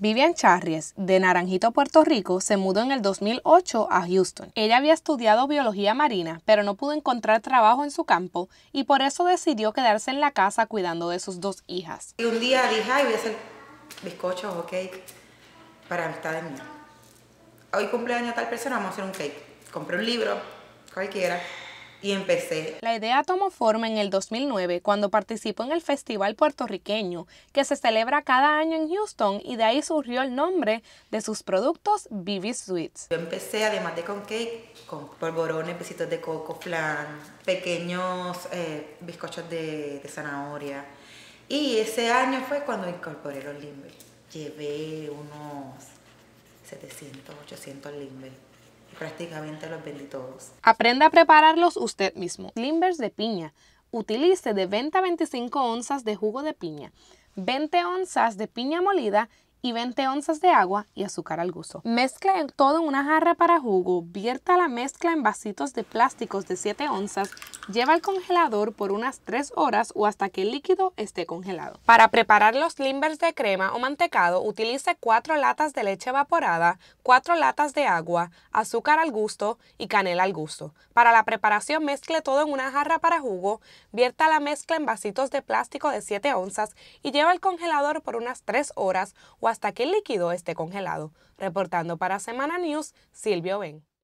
Vivian Charries, de Naranjito, Puerto Rico, se mudó en el 2008 a Houston. Ella había estudiado biología marina, pero no pudo encontrar trabajo en su campo y por eso decidió quedarse en la casa cuidando de sus dos hijas. un día dije, ay, voy a hacer bizcochos o cake para amistades mías. Hoy cumpleaños a tal persona, vamos a hacer un cake. Compré un libro, cualquiera, y empecé. La idea tomó forma en el 2009 cuando participó en el Festival Puertorriqueño, que se celebra cada año en Houston y de ahí surgió el nombre de sus productos Bibi Sweets. Yo empecé además de con cake, con polvorones, besitos de coco, flan, pequeños eh, bizcochos de, de, zanahoria. Y ese año fue cuando incorporé los limber. Llevé unos 700, 800 limber prácticamente los vendí todos. Aprenda a prepararlos usted mismo. Limbers de piña. Utilice de 20 a 25 onzas de jugo de piña, 20 onzas de piña molida y 20 onzas de agua y azúcar al gusto. Mezcle todo en una jarra para jugo, vierta la mezcla en vasitos de plásticos de 7 onzas Lleva al congelador por unas 3 horas o hasta que el líquido esté congelado. Para preparar los limbers de crema o mantecado, utilice 4 latas de leche evaporada, 4 latas de agua, azúcar al gusto y canela al gusto. Para la preparación, mezcle todo en una jarra para jugo, vierta la mezcla en vasitos de plástico de 7 onzas y lleva al congelador por unas 3 horas o hasta que el líquido esté congelado. Reportando para Semana News, Silvio Ben.